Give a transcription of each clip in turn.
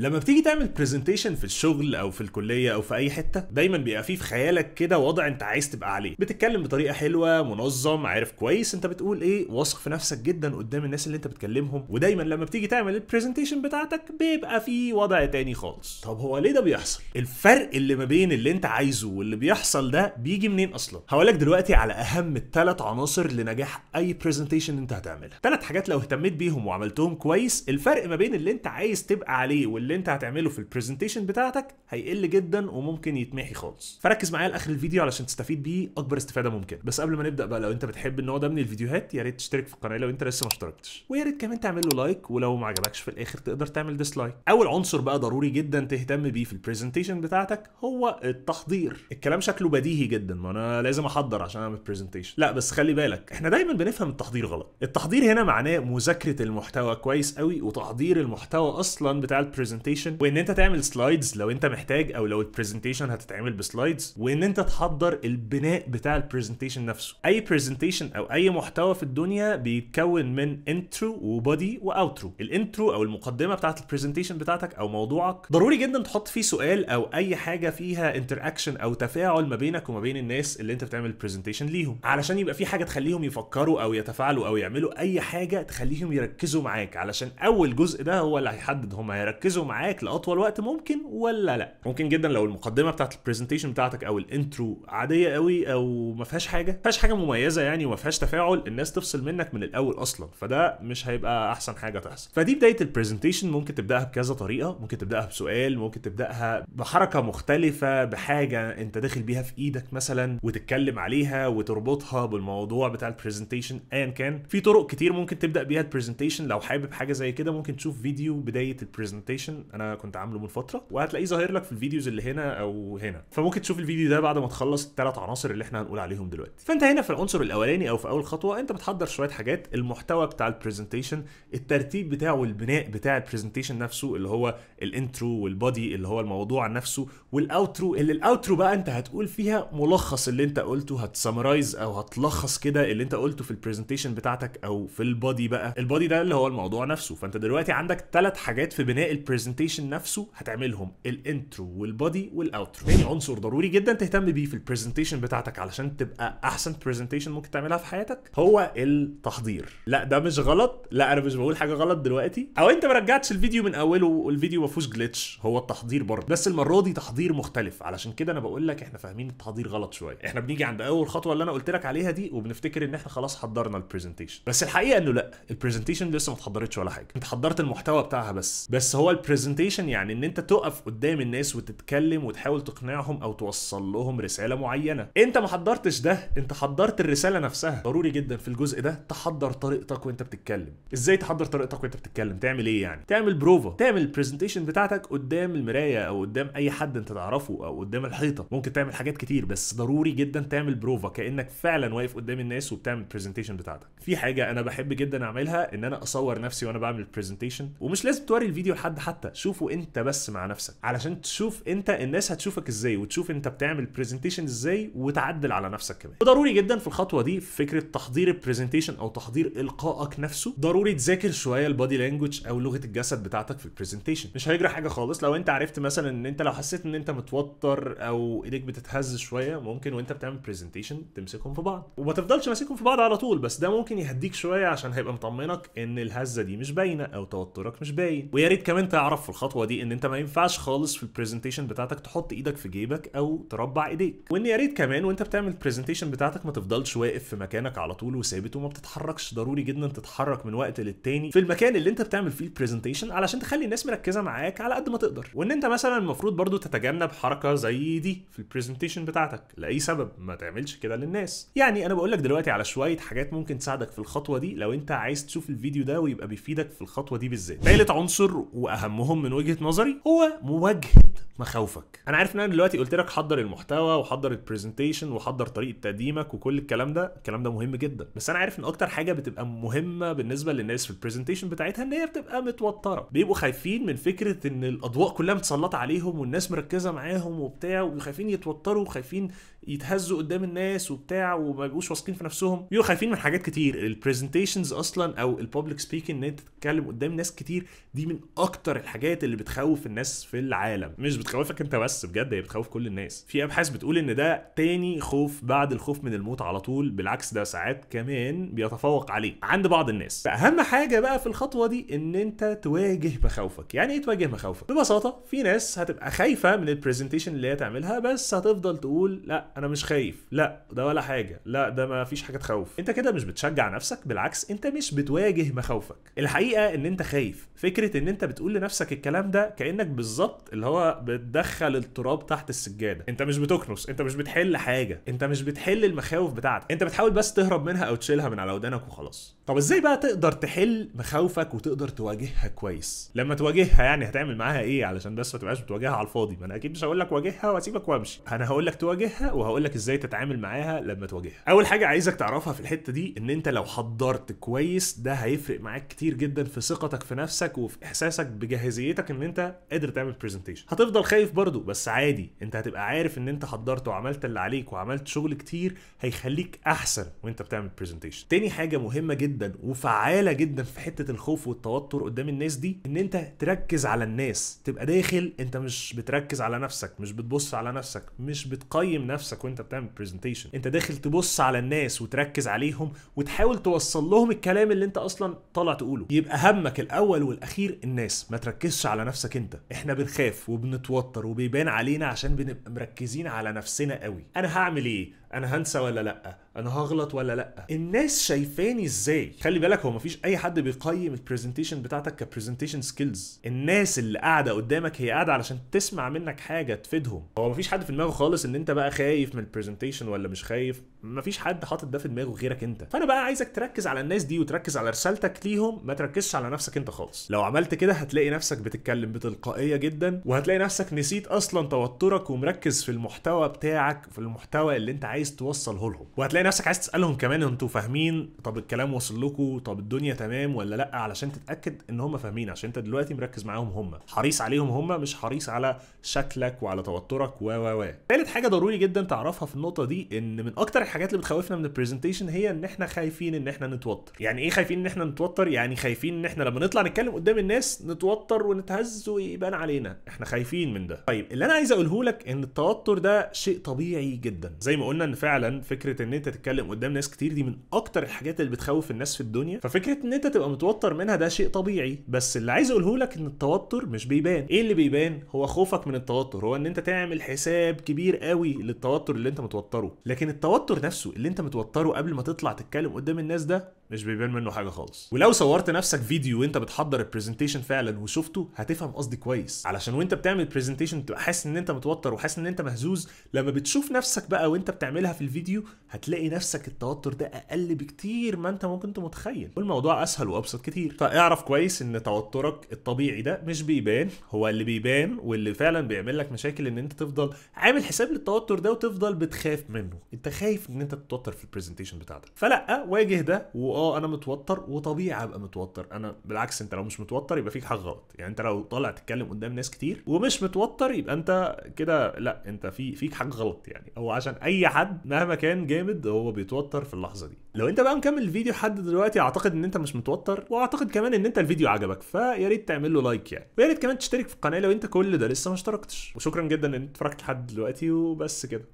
لما بتيجي تعمل برزنتيشن في الشغل او في الكليه او في اي حته دايما بيبقى فيه في خيالك كده وضع انت عايز تبقى عليه بتتكلم بطريقه حلوه منظم عارف كويس انت بتقول ايه واثق في نفسك جدا قدام الناس اللي انت بتكلمهم ودايما لما بتيجي تعمل البرزنتيشن بتاعتك بيبقى فيه وضع تاني خالص طب هو ليه ده بيحصل الفرق اللي ما بين اللي انت عايزه واللي بيحصل ده بيجي منين اصلا هقولك دلوقتي على اهم الثلاث عناصر لنجاح اي برزنتيشن انت هتعملها ثلاث حاجات لو اهتميت بيهم وعملتهم كويس الفرق ما بين اللي انت عايز تبقى عليه واللي اللي انت هتعمله في البرزنتيشن بتاعتك هيقل جدا وممكن يتمحي خالص فركز معايا لاخر الفيديو علشان تستفيد بيه اكبر استفاده ممكن بس قبل ما نبدا بقى لو انت بتحب النوع ده من الفيديوهات يا ريت تشترك في القناه لو انت لسه ما اشتركتش ويا ريت كمان تعمل له لايك ولو ما عجبكش في الاخر تقدر تعمل ديسلايك اول عنصر بقى ضروري جدا تهتم بيه في البرزنتيشن بتاعتك هو التحضير الكلام شكله بديهي جدا ما انا لازم احضر عشان اعمل برزنتيشن لا بس خلي بالك احنا دايما بنفهم التحضير غلط التحضير هنا معناه مذاكره المحتوى كويس قوي وتحضير المحتوى اصلا بتاع البرزنتيشن البرزنتيشن وان انت تعمل سلايدز لو انت محتاج او لو البرزنتيشن هتتعمل بسلايدز وان انت تحضر البناء بتاع البرزنتيشن نفسه اي برزنتيشن او اي محتوى في الدنيا بيتكون من انترو وبودي واوترو الانترو او المقدمه بتاعه البرزنتيشن بتاعتك او موضوعك ضروري جدا تحط فيه سؤال او اي حاجه فيها انتراكشن او تفاعل ما بينك وما بين الناس اللي انت بتعمل برزنتيشن ليهم علشان يبقى في حاجه تخليهم يفكروا او يتفاعلوا او يعملوا اي حاجه تخليهم يركزوا معاك علشان اول جزء ده هو اللي هيحدد هم هيركزوا معاك لاطول وقت ممكن ولا لا ممكن جدا لو المقدمه بتاعت البرزنتيشن بتاعتك او الانترو عاديه قوي او ما فيهاش حاجه ما فيهاش حاجه مميزه يعني وما فيهاش تفاعل الناس تفصل منك من الاول اصلا فده مش هيبقى احسن حاجه تحصل فدي بدايه البرزنتيشن ممكن تبداها بكذا طريقه ممكن تبداها بسؤال ممكن تبداها بحركه مختلفه بحاجه انت داخل بيها في ايدك مثلا وتتكلم عليها وتربطها بالموضوع بتاع البرزنتيشن ايا كان في طرق كتير ممكن تبدا بيها البرزنتيشن لو حابب حاجه زي كده ممكن تشوف فيديو بدايه البرزنتيشن انا كنت عامله من فتره وهتلاقيه ظاهر لك في الفيديوز اللي هنا او هنا فممكن تشوف الفيديو ده بعد ما تخلص الثلاث عناصر اللي احنا هنقول عليهم دلوقتي فانت هنا في العنصر الاولاني او في اول خطوه انت بتحضر شويه حاجات المحتوى بتاع البرزنتيشن الترتيب بتاعه والبناء بتاع البرزنتيشن نفسه اللي هو الانترو والبادي اللي هو الموضوع نفسه والاوترو اللي الاوترو بقى انت هتقول فيها ملخص اللي انت قلته هتسمرايز او هتلخص كده اللي انت قلته في البرزنتيشن بتاعتك او في البادي بقى البادي ده اللي هو الموضوع نفسه فانت دلوقتي عندك ثلاث حاجات في بناء البرزنتيشن البرزنتيشن نفسه هتعملهم الانترو والبادي والاوترو تاني عنصر ضروري جدا تهتم بيه في البرزنتيشن بتاعتك علشان تبقى احسن برزنتيشن ممكن تعملها في حياتك هو التحضير لا ده مش غلط لا انا مش بقول حاجه غلط دلوقتي او انت ما رجعتش الفيديو من اوله والفيديو ما فيهوش جليتش هو التحضير برضه بس المره دي تحضير مختلف علشان كده انا بقول لك احنا فاهمين التحضير غلط شويه احنا بنيجي عند اول خطوه اللي انا قلت لك عليها دي وبنفتكر ان احنا خلاص حضرنا البرزنتيشن بس الحقيقه انه لا البرزنتيشن لسه ما اتحضرتش ولا حاجه انت حضرت المحتوى بتاعها بس بس هو برزنتيشن يعني ان انت تقف قدام الناس وتتكلم وتحاول تقنعهم او توصل لهم رساله معينه انت ما حضرتش ده انت حضرت الرساله نفسها ضروري جدا في الجزء ده تحضر طريقتك وانت بتتكلم ازاي تحضر طريقتك وانت بتتكلم تعمل ايه يعني تعمل بروفا تعمل البرزنتيشن بتاعتك قدام المرايه او قدام اي حد انت تعرفه او قدام الحيطه ممكن تعمل حاجات كتير بس ضروري جدا تعمل بروفا كانك فعلا واقف قدام الناس وبتعمل البرزنتيشن بتاعتك في حاجه انا بحب جدا اعملها ان انا اصور نفسي وانا بعمل البرزنتيشن ومش لازم توري الفيديو لحد حتى حتى شوفه انت بس مع نفسك علشان تشوف انت الناس هتشوفك ازاي وتشوف انت بتعمل برزنتيشن ازاي وتعدل على نفسك كمان وضروري جدا في الخطوه دي فكره تحضير البرزنتيشن او تحضير القائك نفسه ضروري تذاكر شويه البادي لانجوج او لغه الجسد بتاعتك في البرزنتيشن مش هيجرى حاجه خالص لو انت عرفت مثلا ان انت لو حسيت ان انت متوتر او ايديك بتتهز شويه ممكن وانت بتعمل برزنتيشن تمسكهم في بعض وما تفضلش ماسكهم في بعض على طول بس ده ممكن يهديك شويه عشان هيبقى مطمنك ان الهزه دي مش باينه او توترك مش باين ويا ريت كمان تعرف تعرف في الخطوه دي ان انت ما ينفعش خالص في البرزنتيشن بتاعتك تحط ايدك في جيبك او تربع ايديك وان يا ريت كمان وانت بتعمل البرزنتيشن بتاعتك ما تفضلش واقف في مكانك على طول وثابت وما بتتحركش ضروري جدا تتحرك من وقت للتاني في المكان اللي انت بتعمل فيه البرزنتيشن علشان تخلي الناس مركزه معاك على قد ما تقدر وان انت مثلا المفروض برضو تتجنب حركه زي دي في البرزنتيشن بتاعتك لاي سبب ما تعملش كده للناس يعني انا بقول لك دلوقتي على شويه حاجات ممكن تساعدك في الخطوه دي لو انت عايز تشوف الفيديو ده ويبقى بيفيدك في الخطوه دي بالذات ثالث عنصر واهم مهم من وجهه نظري هو مواجهه مخاوفك انا عارف ان انا دلوقتي قلت لك حضر المحتوى وحضر البرزنتيشن وحضر طريقه تقديمك وكل الكلام ده الكلام ده مهم جدا بس انا عارف ان اكتر حاجه بتبقى مهمه بالنسبه للناس في البرزنتيشن بتاعتها ان هي بتبقى متوتره بيبقوا خايفين من فكره ان الاضواء كلها متسلطه عليهم والناس مركزه معاهم وبتاع وخايفين يتوتروا وخايفين يتهزوا قدام الناس وبتاع وما يبقوش واثقين في نفسهم بيبقوا خايفين من حاجات كتير البرزنتيشنز اصلا او الببليك سبيكنج ان انت تتكلم قدام ناس كتير دي من اكتر الحاجات اللي بتخوف الناس في العالم مش بتخوفك انت بس بجد هي بتخوف كل الناس في ابحاث بتقول ان ده تاني خوف بعد الخوف من الموت على طول بالعكس ده ساعات كمان بيتفوق عليه عند بعض الناس فاهم حاجه بقى في الخطوه دي ان انت تواجه مخاوفك يعني ايه تواجه مخاوفك ببساطه في ناس هتبقى خايفه من البرزنتيشن اللي هي تعملها بس هتفضل تقول لا انا مش خايف لا ده ولا حاجه لا ده ما فيش حاجه تخوف انت كده مش بتشجع نفسك بالعكس انت مش بتواجه مخاوفك الحقيقه ان انت خايف فكره ان انت بتقول لنفسك نفسك الكلام ده كانك بالظبط اللي هو بتدخل التراب تحت السجاده انت مش بتكنس انت مش بتحل حاجه انت مش بتحل المخاوف بتاعتك انت بتحاول بس تهرب منها او تشيلها من على ودانك وخلاص طب ازاي بقى تقدر تحل مخاوفك وتقدر تواجهها كويس لما تواجهها يعني هتعمل معاها ايه علشان بس ما تبقاش بتواجهها على الفاضي ما انا اكيد مش هقول لك واجهها واسيبك وامشي انا هقول لك تواجهها وهقول لك ازاي تتعامل معاها لما تواجهها اول حاجه عايزك تعرفها في الحته دي ان انت لو حضرت كويس ده هيفرق معاك كتير جدا في ثقتك في نفسك وفي احساسك بجهاز جاهزيتك ان انت قادر تعمل برزنتيشن هتفضل خايف برضو بس عادي انت هتبقى عارف ان انت حضرت وعملت اللي عليك وعملت شغل كتير هيخليك احسن وانت بتعمل برزنتيشن تاني حاجه مهمه جدا وفعاله جدا في حته الخوف والتوتر قدام الناس دي ان انت تركز على الناس تبقى داخل انت مش بتركز على نفسك مش بتبص على نفسك مش بتقيم نفسك وانت بتعمل برزنتيشن انت داخل تبص على الناس وتركز عليهم وتحاول توصل لهم الكلام اللي انت اصلا طالع تقوله يبقى همك الاول والاخير الناس ما تركز تركزش على نفسك انت احنا بنخاف وبنتوتر وبيبان علينا عشان بنبقى مركزين على نفسنا قوي انا هعمل ايه انا هنسى ولا لا انا هغلط ولا لا الناس شايفاني ازاي خلي بالك هو مفيش اي حد بيقيم البرزنتيشن بتاعتك كبرزنتيشن سكيلز الناس اللي قاعده قدامك هي قاعده علشان تسمع منك حاجه تفيدهم هو مفيش حد في دماغه خالص ان انت بقى خايف من البرزنتيشن ولا مش خايف مفيش حد حاطط ده في دماغه غيرك انت فانا بقى عايزك تركز على الناس دي وتركز على رسالتك ليهم ما تركزش على نفسك انت خالص لو عملت كده هتلاقي نفسك بتتكلم بتلقائيه جدا وهتلاقي نفسك نسيت اصلا توترك ومركز في المحتوى بتاعك في المحتوى اللي انت عايز عايز توصله لهم وهتلاقي نفسك عايز تسالهم كمان انتوا فاهمين طب الكلام وصل لكم طب الدنيا تمام ولا لا علشان تتاكد ان هم فاهمين عشان انت دلوقتي مركز معاهم هم حريص عليهم هم مش حريص على شكلك وعلى توترك و و و ثالث حاجه ضروري جدا تعرفها في النقطه دي ان من اكتر الحاجات اللي بتخوفنا من البرزنتيشن هي ان احنا خايفين ان احنا نتوتر يعني ايه خايفين ان احنا نتوتر يعني خايفين ان احنا لما نطلع نتكلم قدام الناس نتوتر ونتهز ويبان علينا احنا خايفين من ده طيب اللي انا عايز اقوله لك ان التوتر ده شيء طبيعي جدا زي ما قلنا فعلا فعلا فكره ان انت تتكلم قدام ناس كتير دي من اكتر الحاجات اللي بتخوف الناس في الدنيا ففكره ان انت تبقى متوتر منها ده شيء طبيعي بس اللي عايز اقوله لك ان التوتر مش بيبان ايه اللي بيبان هو خوفك من التوتر هو ان انت تعمل حساب كبير قوي للتوتر اللي انت متوتره لكن التوتر نفسه اللي انت متوتره قبل ما تطلع تتكلم قدام الناس ده مش بيبان منه حاجه خالص ولو صورت نفسك فيديو وانت بتحضر البرزنتيشن فعلا وشفته هتفهم قصدي كويس علشان وانت بتعمل برزنتيشن تبقى حاسس ان انت متوتر وحاسس ان انت مهزوز لما بتشوف نفسك بقى وانت بتعملها في الفيديو هتلاقي نفسك التوتر ده اقل بكتير ما انت ممكن متخيل والموضوع اسهل وابسط كتير فاعرف كويس ان توترك الطبيعي ده مش بيبان هو اللي بيبان واللي فعلا بيعمل لك مشاكل ان انت تفضل عامل حساب للتوتر ده وتفضل بتخاف منه انت خايف ان انت تتوتر في البرزنتيشن بتاعتك فلا واجه ده و اه انا متوتر وطبيعي ابقى متوتر انا بالعكس انت لو مش متوتر يبقى فيك حاجه غلط يعني انت لو طالع تتكلم قدام ناس كتير ومش متوتر يبقى انت كده لا انت في فيك حاجه غلط يعني هو عشان اي حد مهما كان جامد هو بيتوتر في اللحظه دي لو انت بقى مكمل الفيديو لحد دلوقتي اعتقد ان انت مش متوتر واعتقد كمان ان انت الفيديو عجبك فيا ريت تعمل له لايك يعني ويا ريت كمان تشترك في القناه لو انت كل ده لسه ما اشتركتش وشكرا جدا ان انت اتفرجت لحد دلوقتي وبس كده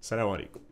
سلام عليكم